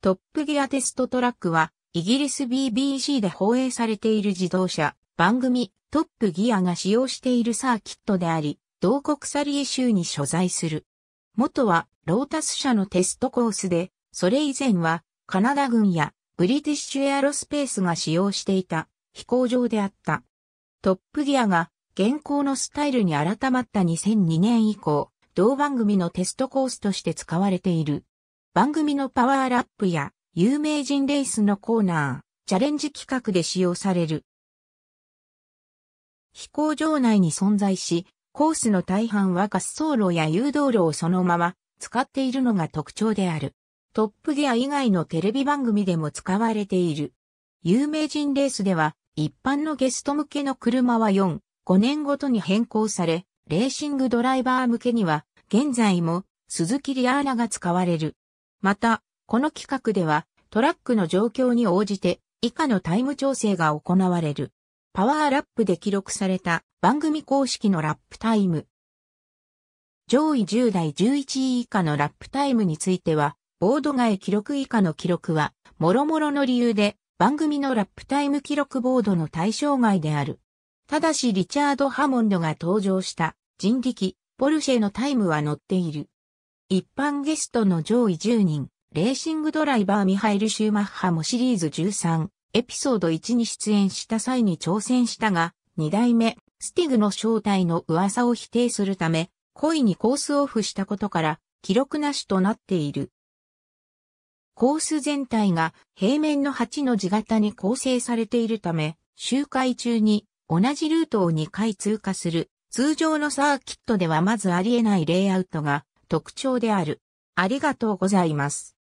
トップギアテストトラックは、イギリス BBC で放映されている自動車、番組、トップギアが使用しているサーキットであり、同国サリエ州に所在する。元は、ロータス社のテストコースで、それ以前は、カナダ軍や、ブリティッシュエアロスペースが使用していた、飛行場であった。トップギアが、現行のスタイルに改まった2002年以降、同番組のテストコースとして使われている。番組のパワーラップや有名人レースのコーナー、チャレンジ企画で使用される。飛行場内に存在し、コースの大半は滑走路や誘導路をそのまま使っているのが特徴である。トップギア以外のテレビ番組でも使われている。有名人レースでは、一般のゲスト向けの車は4、5年ごとに変更され、レーシングドライバー向けには、現在も、鈴木リアーナが使われる。また、この企画では、トラックの状況に応じて、以下のタイム調整が行われる。パワーラップで記録された番組公式のラップタイム。上位10代11位以下のラップタイムについては、ボード外記録以下の記録は、諸々の理由で番組のラップタイム記録ボードの対象外である。ただしリチャード・ハモンドが登場した人力、ポルシェのタイムは載っている。一般ゲストの上位10人、レーシングドライバーミハイル・シューマッハもシリーズ13、エピソード1に出演した際に挑戦したが、2代目、スティグの正体の噂を否定するため、故意にコースオフしたことから、記録なしとなっている。コース全体が平面の8の字型に構成されているため、周回中に同じルートを2回通過する通常のサーキットではまずありえないレイアウトが特徴である。ありがとうございます。